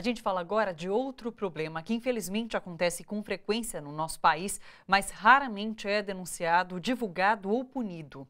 A gente fala agora de outro problema que infelizmente acontece com frequência no nosso país, mas raramente é denunciado, divulgado ou punido.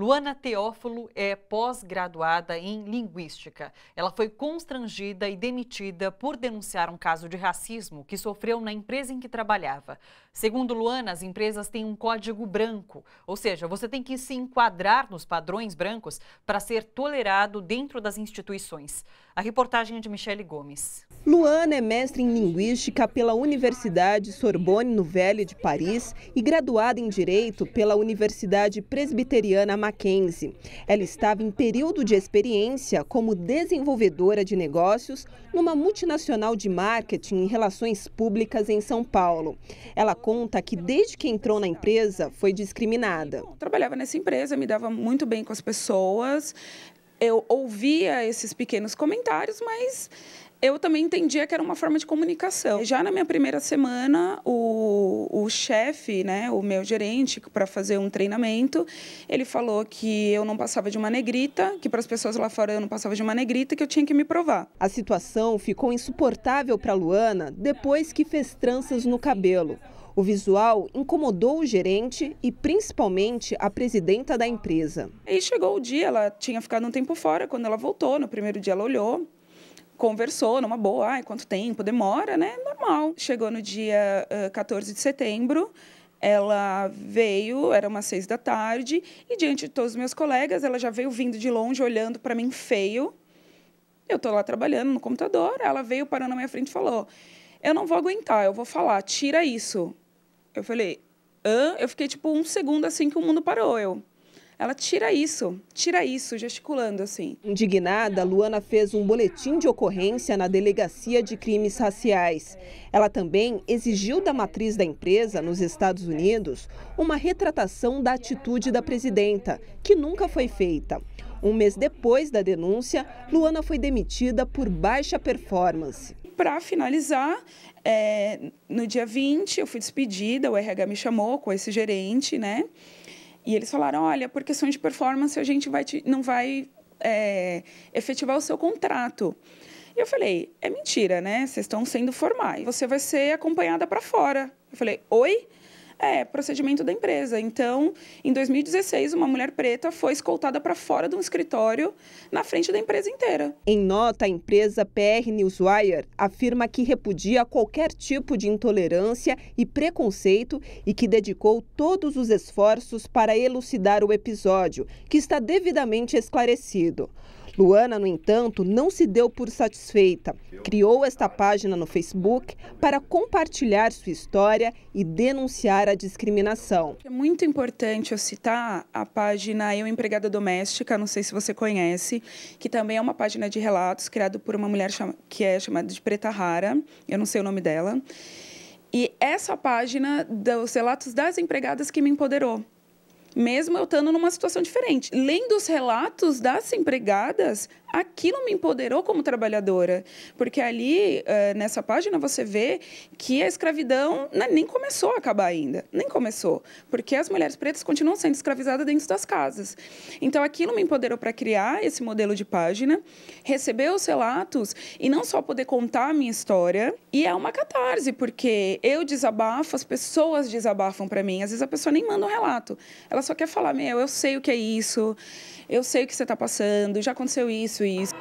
Luana Teófilo é pós-graduada em Linguística. Ela foi constrangida e demitida por denunciar um caso de racismo que sofreu na empresa em que trabalhava. Segundo Luana, as empresas têm um código branco, ou seja, você tem que se enquadrar nos padrões brancos para ser tolerado dentro das instituições. A reportagem é de Michele Gomes. Luana é mestre em Linguística pela Universidade Sorbonne, no Velho de Paris, e graduada em Direito pela Universidade Presbiteriana Maria. Mackenzie. Ela estava em período de experiência como desenvolvedora de negócios numa multinacional de marketing e relações públicas em São Paulo. Ela conta que desde que entrou na empresa foi discriminada. Eu trabalhava nessa empresa, me dava muito bem com as pessoas, eu ouvia esses pequenos comentários, mas eu também entendia que era uma forma de comunicação. Já na minha primeira semana, o, o chefe, né, o meu gerente, para fazer um treinamento, ele falou que eu não passava de uma negrita, que para as pessoas lá fora eu não passava de uma negrita, que eu tinha que me provar. A situação ficou insuportável para Luana depois que fez tranças no cabelo. O visual incomodou o gerente e principalmente a presidenta da empresa. Aí chegou o dia, ela tinha ficado um tempo fora, quando ela voltou, no primeiro dia ela olhou, conversou numa boa, ai, quanto tempo, demora, né? Normal. Chegou no dia uh, 14 de setembro, ela veio, era umas seis da tarde, e diante de todos os meus colegas, ela já veio vindo de longe, olhando para mim feio. Eu tô lá trabalhando no computador, ela veio, parou na minha frente e falou: Eu não vou aguentar, eu vou falar, tira isso. Eu falei: Hã? Eu fiquei tipo um segundo assim que o mundo parou. Eu, ela tira isso, tira isso, gesticulando assim. Indignada, Luana fez um boletim de ocorrência na Delegacia de Crimes Raciais. Ela também exigiu da matriz da empresa, nos Estados Unidos, uma retratação da atitude da presidenta, que nunca foi feita. Um mês depois da denúncia, Luana foi demitida por baixa performance. Para finalizar, é, no dia 20 eu fui despedida, o RH me chamou com esse gerente, né? E eles falaram: olha, por questões de performance, a gente vai te, não vai é, efetivar o seu contrato. E eu falei: é mentira, né? Vocês estão sendo formais. Você vai ser acompanhada para fora. Eu falei: oi? É, procedimento da empresa. Então, em 2016, uma mulher preta foi escoltada para fora de um escritório na frente da empresa inteira. Em nota, a empresa PR Newswire afirma que repudia qualquer tipo de intolerância e preconceito e que dedicou todos os esforços para elucidar o episódio, que está devidamente esclarecido. Luana, no entanto, não se deu por satisfeita. Criou esta página no Facebook para compartilhar sua história e denunciar a discriminação. É muito importante eu citar a página Eu Empregada Doméstica, não sei se você conhece, que também é uma página de relatos criada por uma mulher que é chamada de Preta Rara, eu não sei o nome dela. E essa página dos relatos das empregadas que me empoderou mesmo eu estando numa situação diferente. Lendo os relatos das empregadas, aquilo me empoderou como trabalhadora. Porque ali, eh, nessa página, você vê que a escravidão né, nem começou a acabar ainda. Nem começou. Porque as mulheres pretas continuam sendo escravizadas dentro das casas. Então, aquilo me empoderou para criar esse modelo de página, receber os relatos e não só poder contar a minha história. E é uma catarse, porque eu desabafo, as pessoas desabafam para mim. Às vezes a pessoa nem manda um relato. Ela só quer falar: Meu, eu sei o que é isso eu sei o que você está passando, já aconteceu isso e isso.